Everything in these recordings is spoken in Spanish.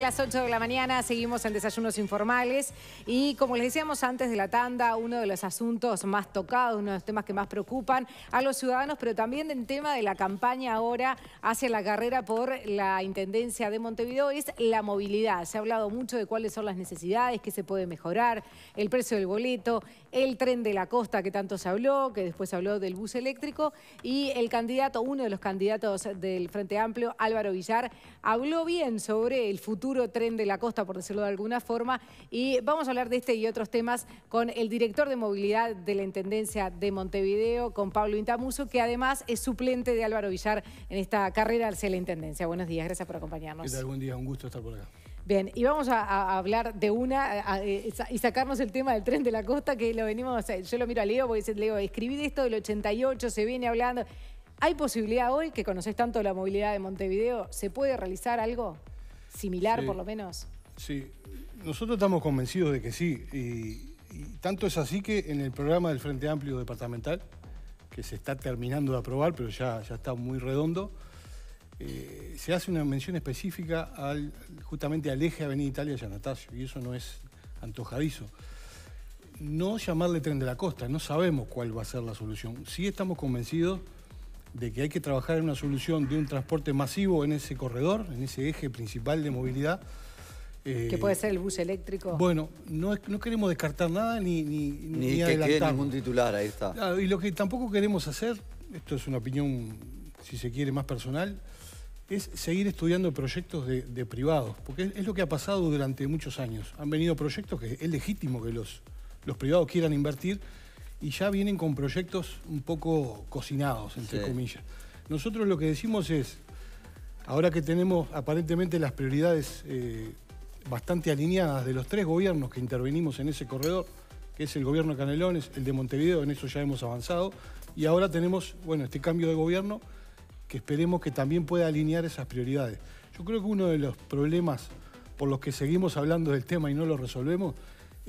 las 8 de la mañana seguimos en Desayunos Informales y como les decíamos antes de la tanda, uno de los asuntos más tocados, uno de los temas que más preocupan a los ciudadanos, pero también en tema de la campaña ahora hacia la carrera por la Intendencia de Montevideo es la movilidad. Se ha hablado mucho de cuáles son las necesidades, qué se puede mejorar, el precio del boleto, el tren de la costa que tanto se habló, que después se habló del bus eléctrico y el candidato, uno de los candidatos del Frente Amplio, Álvaro Villar, habló bien sobre el futuro tren de la costa, por decirlo de alguna forma. Y vamos a hablar de este y otros temas con el director de movilidad de la Intendencia de Montevideo, con Pablo Intamuso, que además es suplente de Álvaro Villar en esta carrera hacia la Intendencia. Buenos días, gracias por acompañarnos. ¿Qué tal? día, un gusto estar por acá. Bien, y vamos a, hablar de una eh, y sacarnos el tema del tren de la costa, que lo venimos, eh, yo lo miro a Leo, porque dice, Leo, escribí de esto del 88, se viene hablando. ¿Hay posibilidad hoy, que conoces tanto la movilidad de Montevideo, se puede realizar algo? similar por lo menos? Sí, nosotros estamos convencidos de que sí. Y, tanto es así que en el programa del Frente Amplio Departamental, que se está terminando de aprobar, pero ya, ya está muy redondo, eh, se hace una mención específica al, justamente al eje Avenida Italia y Anastasio, y eso no es antojadizo. No llamarle tren de la costa, no sabemos cuál va a ser la solución. Sí estamos convencidos de que hay que trabajar en una solución de un transporte masivo en ese corredor, en ese eje principal de movilidad. Eh, que puede ser el bus eléctrico. Bueno, no, no queremos descartar nada ni, ni, ni, que quede ningún titular, ahí está. Ah, y lo que tampoco queremos hacer, esto es una opinión, si se quiere, más personal, es seguir estudiando proyectos de, privados, porque es, es, lo que ha pasado durante muchos años. Han venido proyectos que es legítimo que los, los privados quieran invertir, y ya vienen con proyectos un poco cocinados, entre comillas. Nosotros lo que decimos es, ahora que tenemos aparentemente las prioridades eh, bastante alineadas de los tres gobiernos que intervenimos en ese corredor, que es el gobierno de Canelones, el de Montevideo, en eso ya hemos avanzado, y ahora tenemos, bueno, este cambio de gobierno que esperemos que también pueda alinear esas prioridades. Yo creo que uno de los problemas por los que seguimos hablando del tema y no lo resolvemos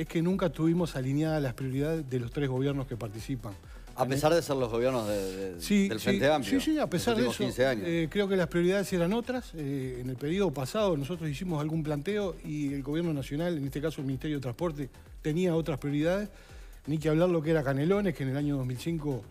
es que nunca tuvimos alineadas las prioridades de los tres gobiernos que participan. A pesar de ser los gobiernos del Frente Amplio. Sí, sí, a pesar de eso, eh, creo que las prioridades eran otras. Eh, en el periodo pasado nosotros hicimos algún planteo y el gobierno nacional, en este caso el Ministerio de Transporte, tenía otras prioridades. Ni que hablar lo que era Canelones, que en el año 2005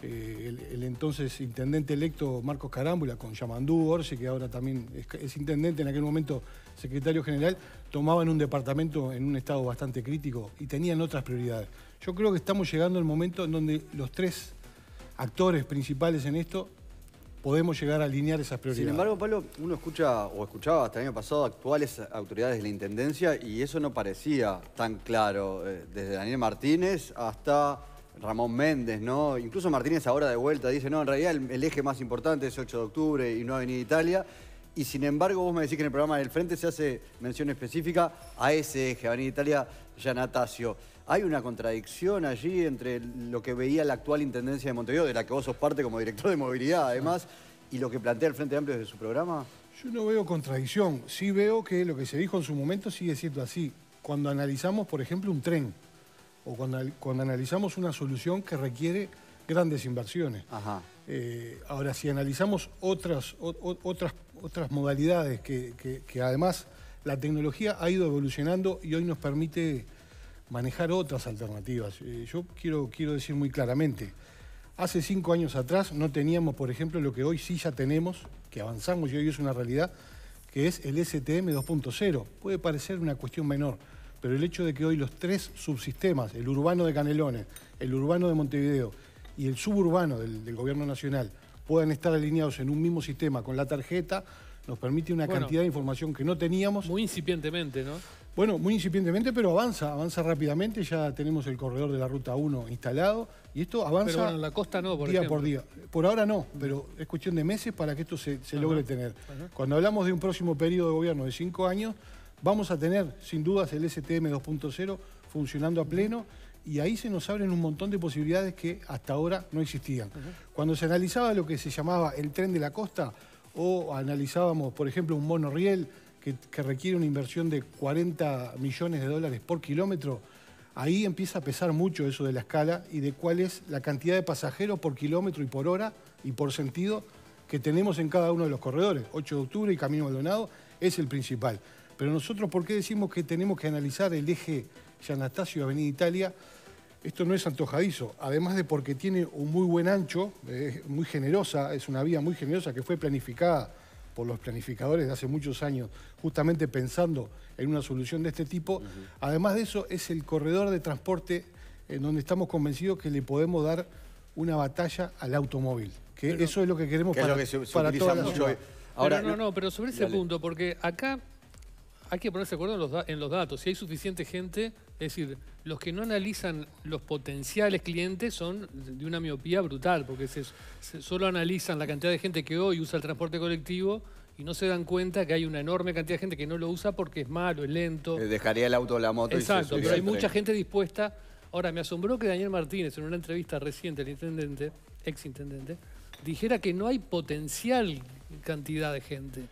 eh, el, entonces intendente electo Marcos Carámbula con Yamandú Orsi, que ahora también es, intendente, en aquel momento secretario general, tomaban un departamento en un estado bastante crítico y tenían otras prioridades. Yo creo que estamos llegando al momento en donde los tres actores principales en esto podemos llegar a alinear esas prioridades. Sin embargo, Pablo, uno escucha o escuchaba hasta el año pasado actuales autoridades de la Intendencia y eso no parecía tan claro, eh, desde Daniel Martínez hasta Ramón Méndez, ¿no? Incluso Martínez ahora de vuelta dice, no, en realidad el, eje más importante es 8 de octubre y no Avenida Italia. Y sin embargo, vos me decís que en el programa del Frente se hace mención específica a ese eje, Avenida Italia, Yanatacio. ¿Hay una contradicción allí entre lo que veía la actual Intendencia de Montevideo, de la que vos sos parte como director de movilidad además, y lo que plantea el Frente Amplio desde su programa? Yo no veo contradicción. Sí veo que lo que se dijo en su momento sigue siendo así. Cuando analizamos, por ejemplo, un tren, o cuando, analizamos una solución que requiere grandes inversiones. Eh, ahora, si analizamos otras, otras, modalidades que, además la tecnología ha ido evolucionando y hoy nos permite manejar otras alternativas. Eh, yo quiero, quiero decir muy claramente, hace cinco años atrás no teníamos, por ejemplo, lo que hoy sí ya tenemos, que avanzamos y hoy es una realidad, que es el STM 2.0. Puede parecer una cuestión menor, pero el hecho de que hoy los tres subsistemas, el urbano de Canelones, el urbano de Montevideo y el suburbano del, gobierno nacional, puedan estar alineados en un mismo sistema con la tarjeta, nos permite una cantidad de información que no teníamos. Muy incipientemente, ¿no? Bueno, muy incipientemente, pero avanza, avanza rápidamente. Ya tenemos el corredor de la ruta 1 instalado y esto avanza. la costa no, por día por día. Por ahora no, pero es cuestión de meses para que esto se, logre tener. Cuando hablamos de un próximo periodo de gobierno de cinco años, Vamos a tener, sin dudas, el STM 2.0 funcionando a pleno y ahí se nos abren un montón de posibilidades que hasta ahora no existían. Cuando se analizaba lo que se llamaba el tren de la costa o analizábamos, por ejemplo, un monorriel que, que requiere una inversión de 40 millones de dólares por kilómetro, ahí empieza a pesar mucho eso de la escala y de cuál es la cantidad de pasajeros por kilómetro y por hora y por sentido que tenemos en cada uno de los corredores. 8 de octubre y Camino Maldonado es el principal. Pero nosotros, ¿por qué decimos que tenemos que analizar el eje y Avenida Italia? Esto no es antojadizo, además de porque tiene un muy buen ancho, es muy generosa, es una vía muy generosa que fue planificada por los planificadores de hace muchos años, justamente pensando en una solución de este tipo. Además de eso, es el corredor de transporte en donde estamos convencidos que le podemos dar una batalla al automóvil, que eso es lo que queremos para, Ahora, no, no, pero sobre ese punto, porque acá hay que ponerse de acuerdo en los, datos. Si hay suficiente gente, es decir, los que no analizan los potenciales clientes son de una miopía brutal, porque solo analizan la cantidad de gente que hoy usa el transporte colectivo y no se dan cuenta que hay una enorme cantidad de gente que no lo usa porque es malo, es lento. Eh, dejaría el auto o la moto. Exacto, pero hay mucha gente dispuesta. Ahora, me asombró que Daniel Martínez, en una entrevista reciente al intendente, ex intendente, dijera que no hay potencial cantidad de gente.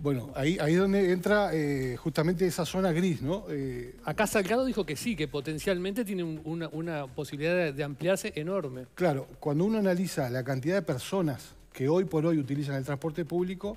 Bueno, ahí, es donde entra eh, justamente esa zona gris, ¿no? Eh, Acá Salgado dijo que sí, que potencialmente tiene una, posibilidad de, ampliarse enorme. Claro, cuando uno analiza la cantidad de personas que hoy por hoy utilizan el transporte público,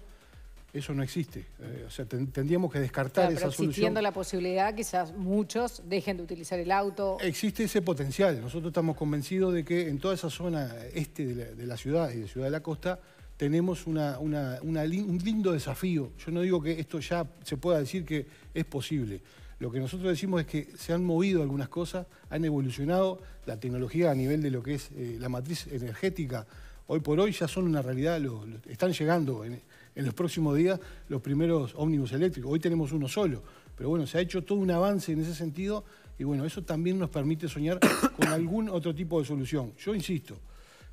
eso no existe. Eh, o sea, tendríamos que descartar esa esa pero Existiendo la posibilidad, quizás muchos dejen de utilizar el auto. Existe ese potencial. Nosotros estamos convencidos de que en toda esa zona este de la ciudad y de Ciudad de la Costa tenemos un lindo desafío. Yo no digo que esto ya se pueda decir que es posible. Lo que nosotros decimos es que se han movido algunas cosas, han evolucionado la tecnología a nivel de lo que es eh, la matriz energética. Hoy por hoy ya son una realidad, están llegando en, los próximos días los primeros ómnibus eléctricos. Hoy tenemos uno solo, pero bueno, se ha hecho todo un avance en ese sentido y bueno, eso también nos permite soñar con algún otro tipo de solución. Yo insisto,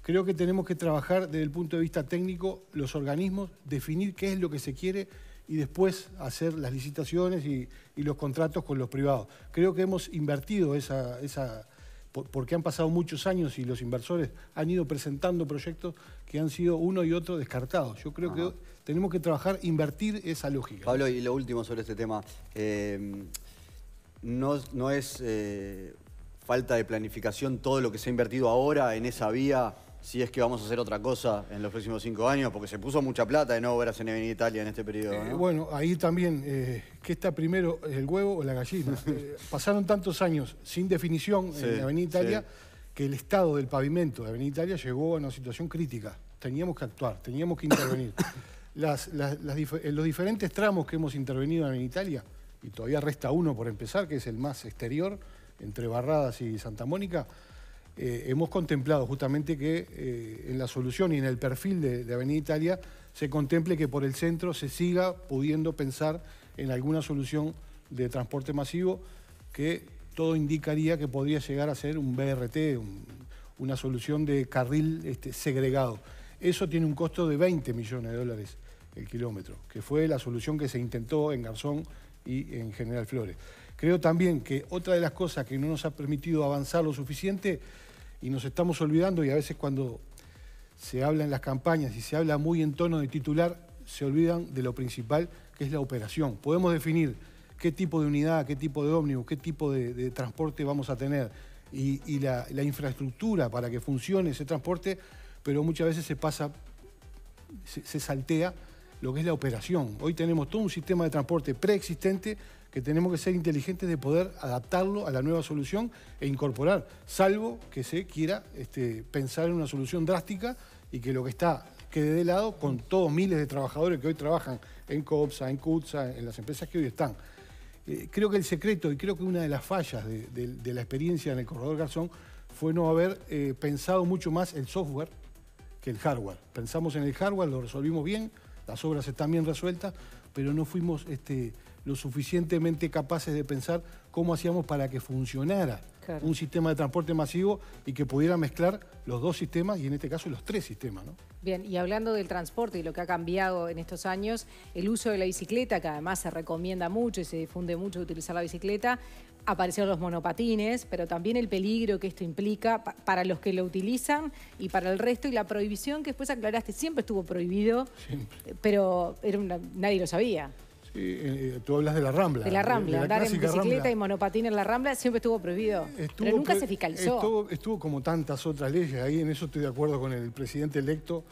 Creo que tenemos que trabajar desde el punto de vista técnico los organismos, definir qué es lo que se quiere y después hacer las licitaciones y, los contratos con los privados. Creo que hemos invertido esa, porque han pasado muchos años y los inversores han ido presentando proyectos que han sido uno y otro descartados. Yo creo que tenemos que trabajar, invertir esa lógica. Pablo, y lo último sobre este tema. Eh, no, es eh, falta de planificación todo lo que se ha invertido ahora en esa vía si es que vamos a hacer otra cosa en los próximos cinco años, porque se puso mucha plata en obras en Avenida Italia en este periodo. Eh, bueno, ahí también, eh, ¿qué está primero, el huevo o la gallina? Eh, pasaron tantos años sin definición en Avenida Italia que el estado del pavimento de Avenida Italia llegó a una situación crítica. Teníamos que actuar, teníamos que intervenir. las, los diferentes tramos que hemos intervenido en Avenida Italia, y todavía resta uno por empezar, que es el más exterior, entre Barradas y Santa Mónica, eh, hemos contemplado justamente que eh, en la solución y en el perfil de, Avenida Italia se contemple que por el centro se siga pudiendo pensar en alguna solución de transporte masivo que todo indicaría que podría llegar a ser un BRT, una solución de carril este, segregado. Eso tiene un costo de 20 millones de dólares el kilómetro, que fue la solución que se intentó en Garzón y en General Flores. Creo también que otra de las cosas que no nos ha permitido avanzar lo suficiente y nos estamos olvidando, y a veces cuando se habla en las campañas y se habla muy en tono de titular, se olvidan de lo principal, que es la operación. Podemos definir qué tipo de unidad, qué tipo de ómnibus, qué tipo de, transporte vamos a tener y, la, infraestructura para que funcione ese transporte, pero muchas veces se pasa, se saltea lo que es la operación. Hoy tenemos todo un sistema de transporte preexistente que tenemos que ser inteligentes de poder adaptarlo a la nueva solución e incorporar, salvo que se quiera este, pensar en una solución drástica y que lo que está quede de lado con todos miles de trabajadores que hoy trabajan en COPSA, en CUTSA, en las empresas que hoy están. Eh, creo que el secreto y creo que una de las fallas de, la experiencia en el corredor Garzón fue no haber eh, pensado mucho más el software que el hardware. Pensamos en el hardware, lo resolvimos bien, las obras están bien resueltas, pero no fuimos este, lo suficientemente capaces de pensar cómo hacíamos para que funcionara un sistema de transporte masivo y que pudiera mezclar los dos sistemas y en este caso los tres sistemas. ¿no? Bien, y hablando del transporte y lo que ha cambiado en estos años, el uso de la bicicleta, que además se recomienda mucho y se difunde mucho utilizar la bicicleta, aparecieron los monopatines, pero también el peligro que esto implica para los que lo utilizan y para el resto, y la prohibición que después aclaraste, siempre estuvo prohibido, pero era nadie lo sabía. Sí, eh, tú hablas de la Rambla. De la Rambla, andar en bicicleta y monopatín en la Rambla siempre estuvo prohibido. pero nunca se fiscalizó. Estuvo, como tantas otras leyes, ahí en eso estoy de acuerdo con el presidente electo,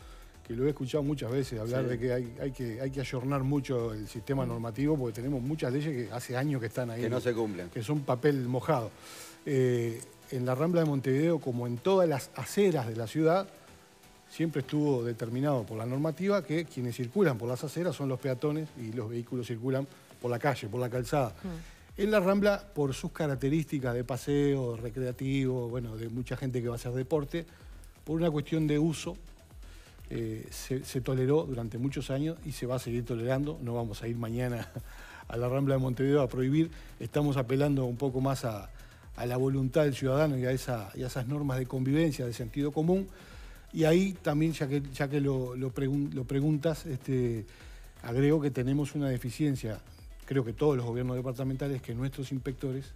que lo he escuchado muchas veces hablar de que hay, que hay que ayornar mucho el sistema mm. normativo, porque tenemos muchas leyes que hace años que están ahí. Que no se cumplen. Que son papel mojado. Eh, en la Rambla de Montevideo, como en todas las aceras de la ciudad, siempre estuvo determinado por la normativa que quienes circulan por las aceras son los peatones y los vehículos circulan por la calle, por la calzada. Mm. En la Rambla, por sus características de paseo, recreativo, bueno, de mucha gente que va a hacer deporte, por una cuestión de uso, eh, se, toleró durante muchos años y se va a seguir tolerando. No vamos a ir mañana a la Rambla de Montevideo a prohibir. Estamos apelando un poco más a, la voluntad del ciudadano y a esas normas de convivencia, de sentido común. Y ahí también, ya que, ya que lo, preguntas, este, agrego que tenemos una deficiencia, creo que todos los gobiernos departamentales, que nuestros inspectores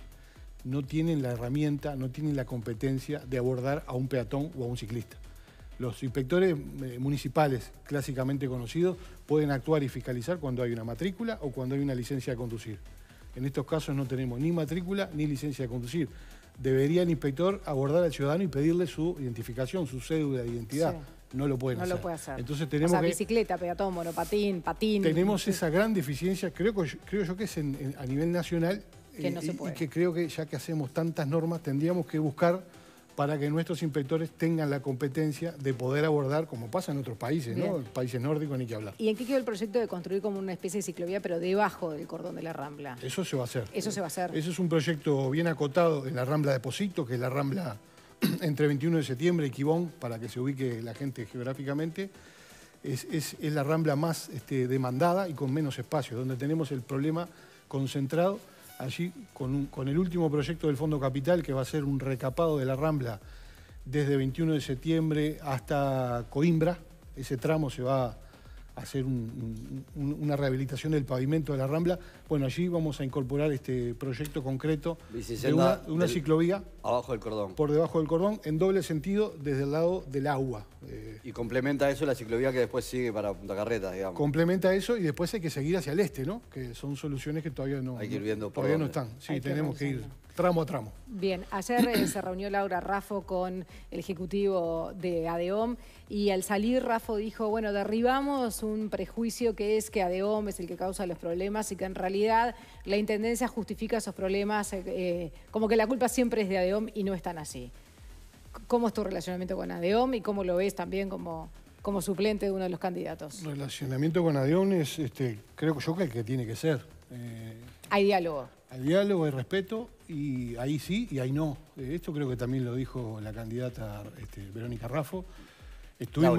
no tienen la herramienta, no tienen la competencia de abordar a un peatón o a un ciclista. Los inspectores eh, municipales clásicamente conocidos pueden actuar y fiscalizar cuando hay una matrícula o cuando hay una licencia de conducir. En estos casos no tenemos ni matrícula ni licencia de conducir debería el inspector abordar al ciudadano y pedirle su identificación, su cédula de identidad. No lo pueden no lo puede hacer. Entonces tenemos o sea, bicicleta, peatón, monopatín, patín. Tenemos esa gran deficiencia, creo, creo yo que es a nivel nacional. Que eh, Y que creo que ya que hacemos tantas normas, tendríamos que buscar para que nuestros inspectores tengan la competencia de poder abordar, como pasa en otros países, ¿no? En países nórdicos ni que hablar. ¿Y en qué quedó el proyecto de construir como una especie de ciclovía, pero debajo del cordón de la Rambla? Eso se va a hacer. Eso se va a hacer. Eso es un proyecto bien acotado en la Rambla de Posito, que es la Rambla entre 21 de septiembre y Quibón, para que se ubique la gente geográficamente. Es, la Rambla más este, demandada y con menos espacio, donde tenemos el problema concentrado allí con, el último proyecto del Fondo Capital, que va a ser un recapado de la Rambla desde 21 de septiembre hasta Coimbra. Ese tramo se va hacer una rehabilitación del pavimento de la Rambla. Bueno, allí vamos a incorporar este proyecto concreto de una, ciclovía. Por debajo del cordón, en doble sentido, desde el lado del agua. Eh. y complementa eso la ciclovía que después sigue para Punta carreta digamos. Complementa eso y después hay que seguir hacia el este, ¿no? Que son soluciones que todavía no, hay todavía no están. Sí, tenemos que ir tramo a tramo. Bien, ayer eh, se reunió Laura Rafo con el ejecutivo de ADEOM y al salir Rafo dijo, bueno, derribamos un prejuicio que es que ADEOM es el que causa los problemas y que en realidad la Intendencia justifica esos problemas, eh, eh, como que la culpa siempre es de ADEOM y no es tan así. ¿Cómo es tu relacionamiento con ADEOM y cómo lo ves también como, como suplente de uno de los candidatos? Relacionamiento con ADEOM es, este, creo yo que el que tiene que ser. Hay diálogo al diálogo, al respeto, y ahí sí y ahí no. Eh, esto creo que también lo dijo la candidata este, Verónica Raffo. Estuvimos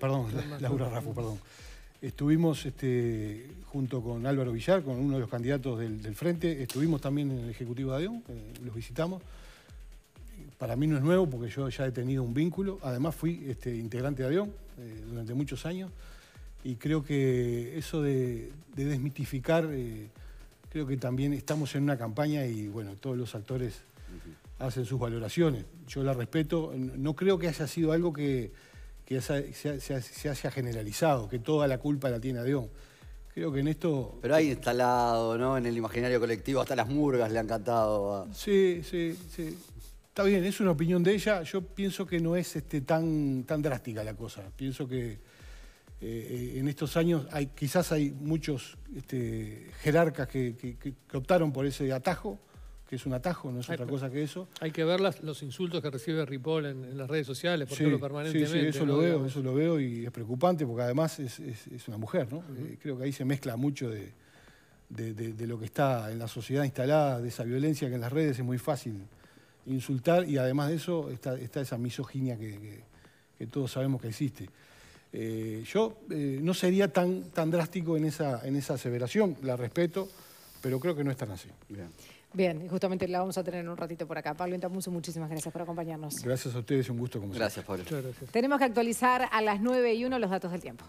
perdón, Estuvimos este, junto con Álvaro Villar, con uno de los candidatos del, Frente, estuvimos también en el Ejecutivo de ADEUM, eh, los visitamos. Para mí no es nuevo porque yo ya he tenido un vínculo. Además fui este, integrante de ADEUM eh, durante muchos años y creo que eso de desmitificar creo que también estamos en una campaña y bueno, todos los actores hacen sus valoraciones. Yo la respeto, no creo que haya sido algo que, se, haya generalizado, que toda la culpa la tiene Deón. Creo que en esto... Pero hay instalado, ¿no? En el imaginario colectivo, hasta las murgas le han cantado. Sí, sí, sí. Está bien, es una opinión de ella. Yo pienso que no es este, tan, tan drástica la cosa. Pienso que eh, en estos años quizás hay muchos este, jerarcas que, optaron por ese atajo, que es un atajo, no es otra cosa que eso. Hay que ver los insultos que recibe Ripoll en, las redes sociales, porque permanentemente. Sí, eso lo veo, eso lo veo y es preocupante porque además es, una mujer, ¿no? Eh, creo que ahí se mezcla mucho de, lo que está en la sociedad instalada, de esa violencia que en las redes es muy fácil insultar y además de eso está, esa misoginia que todos sabemos que existe. Eh, yo eh, no sería tan, tan drástico en esa, en esa aseveración, la respeto, pero creo que no es tan así. Bien. y justamente la vamos a tener en un ratito por acá. Pablo Intamuso, muchísimas gracias por acompañarnos. Gracias a ustedes, un gusto como siempre. Gracias, Pablo. Tenemos que actualizar a las 9 y 1 los datos del tiempo.